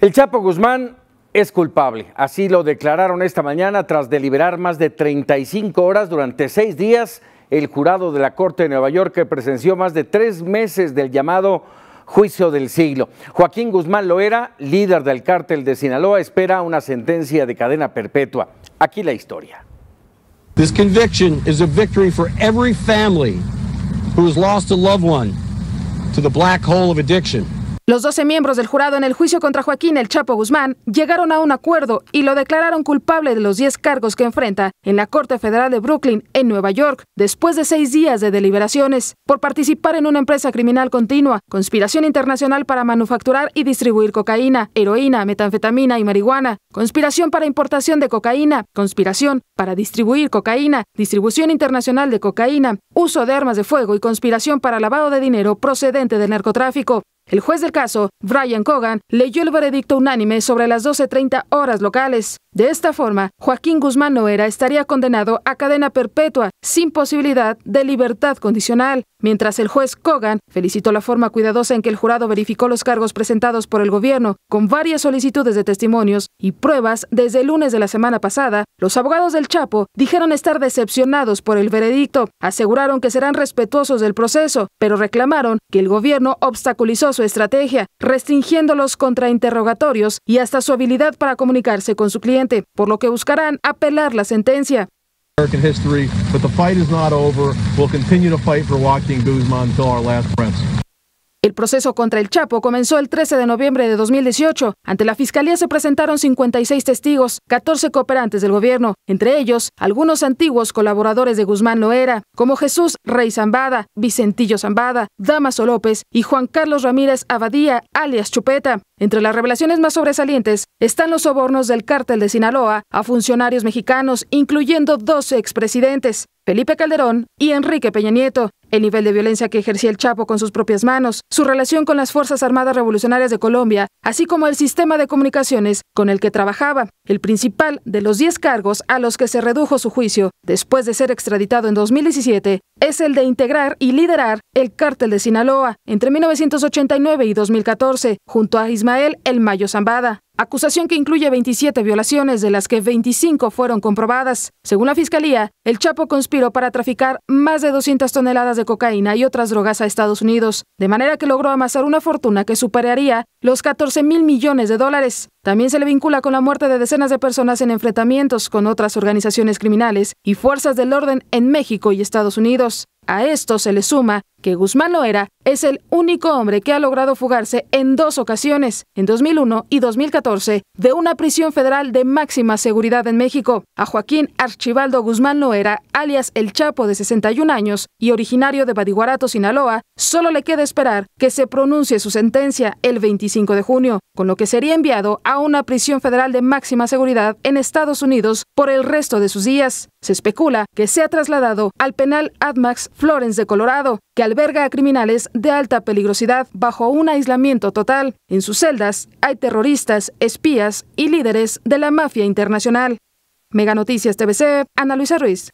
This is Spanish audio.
El Chapo Guzmán es culpable, así lo declararon esta mañana tras deliberar más de 35 horas durante seis días el jurado de la Corte de Nueva York que presenció más de tres meses del llamado juicio del siglo. Joaquín Guzmán Loera, líder del cártel de Sinaloa, espera una sentencia de cadena perpetua. Aquí la historia. This conviction is a victory for every family who has lost a loved one to the black hole of addiction. Los 12 miembros del jurado en el juicio contra Joaquín El Chapo Guzmán llegaron a un acuerdo y lo declararon culpable de los 10 cargos que enfrenta en la Corte Federal de Brooklyn, en Nueva York, después de seis días de deliberaciones, por participar en una empresa criminal continua, conspiración internacional para manufacturar y distribuir cocaína, heroína, metanfetamina y marihuana, conspiración para importación de cocaína, conspiración para distribuir cocaína, distribución internacional de cocaína, uso de armas de fuego y conspiración para lavado de dinero procedente del narcotráfico. El juez del caso, Brian Cogan, leyó el veredicto unánime sobre las 12.30 horas locales. De esta forma, Joaquín Guzmán Noera estaría condenado a cadena perpetua sin posibilidad de libertad condicional, mientras el juez Cogan felicitó la forma cuidadosa en que el jurado verificó los cargos presentados por el gobierno, con varias solicitudes de testimonios y pruebas desde el lunes de la semana pasada. Los abogados del Chapo dijeron estar decepcionados por el veredicto, aseguraron que serán respetuosos del proceso, pero reclamaron que el gobierno obstaculizó su estrategia, restringiéndolos contra interrogatorios y hasta su habilidad para comunicarse con su cliente, por lo que buscarán apelar la sentencia. El proceso contra el Chapo comenzó el 13 de noviembre de 2018. Ante la Fiscalía se presentaron 56 testigos, 14 cooperantes del gobierno, entre ellos algunos antiguos colaboradores de Guzmán Loera, como Jesús Rey Zambada, Vicentillo Zambada, Damaso López y Juan Carlos Ramírez Abadía, alias Chupeta. Entre las revelaciones más sobresalientes están los sobornos del cártel de Sinaloa a funcionarios mexicanos, incluyendo dos expresidentes, Felipe Calderón y Enrique Peña Nieto, el nivel de violencia que ejercía el Chapo con sus propias manos, su relación con las Fuerzas Armadas Revolucionarias de Colombia, así como el sistema de comunicaciones con el que trabajaba, el principal de los 10 cargos a los que se redujo su juicio después de ser extraditado en 2017 es el de integrar y liderar el cártel de Sinaloa entre 1989 y 2014, junto a Ismael El Mayo Zambada acusación que incluye 27 violaciones, de las que 25 fueron comprobadas. Según la Fiscalía, el Chapo conspiró para traficar más de 200 toneladas de cocaína y otras drogas a Estados Unidos, de manera que logró amasar una fortuna que superaría los 14 mil millones de dólares. También se le vincula con la muerte de decenas de personas en enfrentamientos con otras organizaciones criminales y fuerzas del orden en México y Estados Unidos. A esto se le suma que Guzmán Loera es el único hombre que ha logrado fugarse en dos ocasiones, en 2001 y 2014, de una prisión federal de máxima seguridad en México. A Joaquín Archibaldo Guzmán Loera, alias El Chapo de 61 años y originario de Badiguarato, Sinaloa, solo le queda esperar que se pronuncie su sentencia el 25 de junio con lo que sería enviado a una prisión federal de máxima seguridad en Estados Unidos por el resto de sus días. Se especula que sea trasladado al penal Admax Florence de Colorado, que alberga a criminales de alta peligrosidad bajo un aislamiento total. En sus celdas hay terroristas, espías y líderes de la mafia internacional. Mega Noticias TVC, Ana Luisa Ruiz.